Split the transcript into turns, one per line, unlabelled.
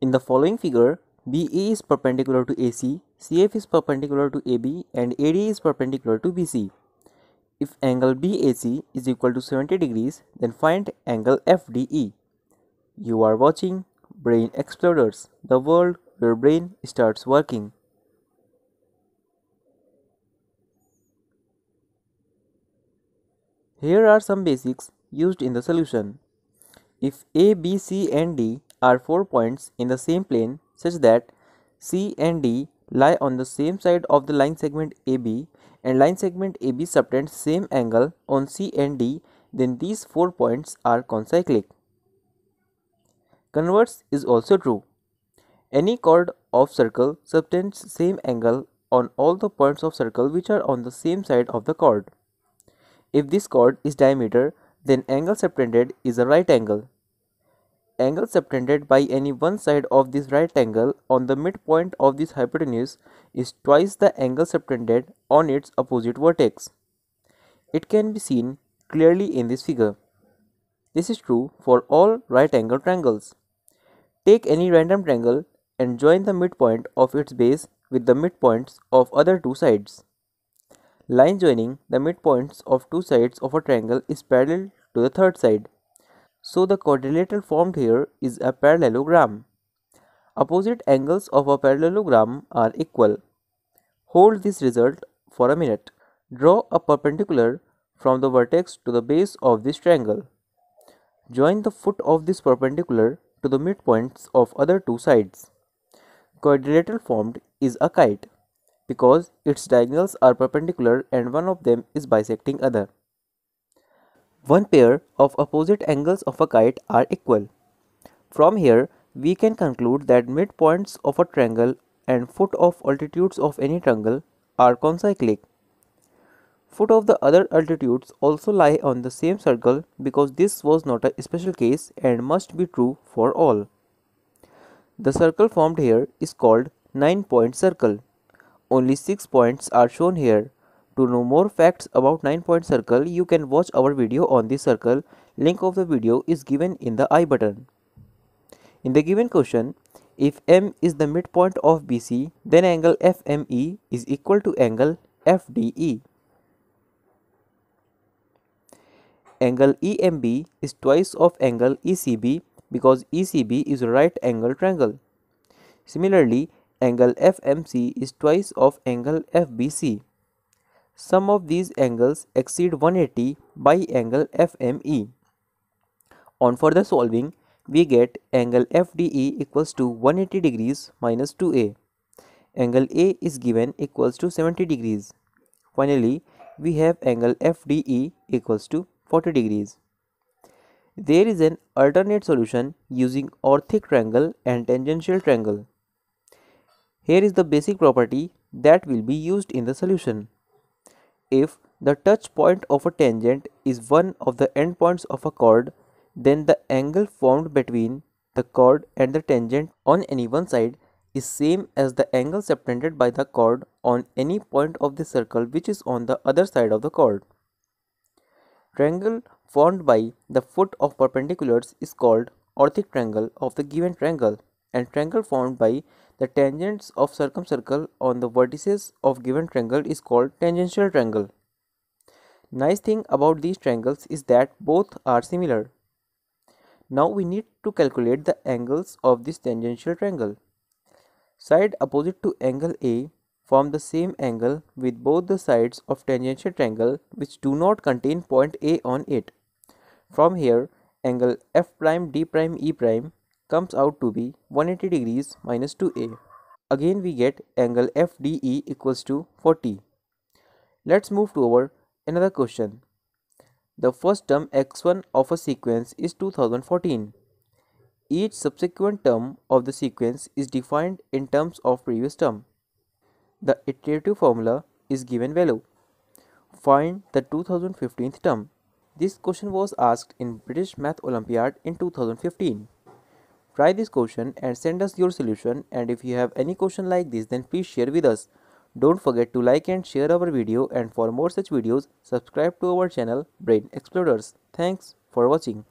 In the following figure, BE is perpendicular to AC, CF is perpendicular to AB and AD is perpendicular to BC. If angle BAC is equal to 70 degrees, then find angle FDE. You are watching Brain Explorers, the world where brain starts working. Here are some basics used in the solution. If A, B, C and D are four points in the same plane such that C and D lie on the same side of the line segment AB and line segment AB subtends same angle on C and D then these four points are concyclic. Converse is also true. Any chord of circle subtends same angle on all the points of circle which are on the same side of the chord. If this chord is diameter then angle subtended is a right angle angle subtended by any one side of this right angle on the midpoint of this hypotenuse is twice the angle subtended on its opposite vertex. It can be seen clearly in this figure. This is true for all right angle triangles. Take any random triangle and join the midpoint of its base with the midpoints of other two sides. Line joining the midpoints of two sides of a triangle is parallel to the third side. So the quadrilateral formed here is a parallelogram. Opposite angles of a parallelogram are equal. Hold this result for a minute. Draw a perpendicular from the vertex to the base of this triangle. Join the foot of this perpendicular to the midpoints of other two sides. Quadrilateral formed is a kite because its diagonals are perpendicular and one of them is bisecting other. One pair of opposite angles of a kite are equal. From here, we can conclude that midpoints of a triangle and foot of altitudes of any triangle are concyclic. Foot of the other altitudes also lie on the same circle because this was not a special case and must be true for all. The circle formed here is called 9 point circle. Only 6 points are shown here to know more facts about 9 point circle, you can watch our video on this circle. Link of the video is given in the I button. In the given question, if M is the midpoint of BC, then angle FME is equal to angle FDE. Angle EMB is twice of angle ECB because ECB is a right angle triangle. Similarly, angle FMC is twice of angle FBC. Some of these angles exceed 180 by angle FME. On further solving, we get angle FDE equals to 180 degrees minus 2A. Angle A is given equals to 70 degrees. Finally, we have angle FDE equals to 40 degrees. There is an alternate solution using orthic triangle and tangential triangle. Here is the basic property that will be used in the solution. If the touch point of a tangent is one of the endpoints of a chord, then the angle formed between the chord and the tangent on any one side is same as the angle subtended by the chord on any point of the circle which is on the other side of the chord. Triangle formed by the foot of perpendiculars is called orthic triangle of the given triangle and triangle formed by the tangents of circumcircle on the vertices of given triangle is called tangential triangle. Nice thing about these triangles is that both are similar. Now we need to calculate the angles of this tangential triangle. Side opposite to angle A form the same angle with both the sides of tangential triangle which do not contain point A on it. From here, angle F prime D prime E prime comes out to be 180 degrees minus 2a. Again we get angle FDE equals to 40. Let's move to our another question. The first term x1 of a sequence is 2014. Each subsequent term of the sequence is defined in terms of previous term. The iterative formula is given below. Find the 2015th term. This question was asked in British Math Olympiad in 2015. Try this question and send us your solution and if you have any question like this then please share with us. Don't forget to like and share our video and for more such videos subscribe to our channel Brain Explorers. Thanks for watching.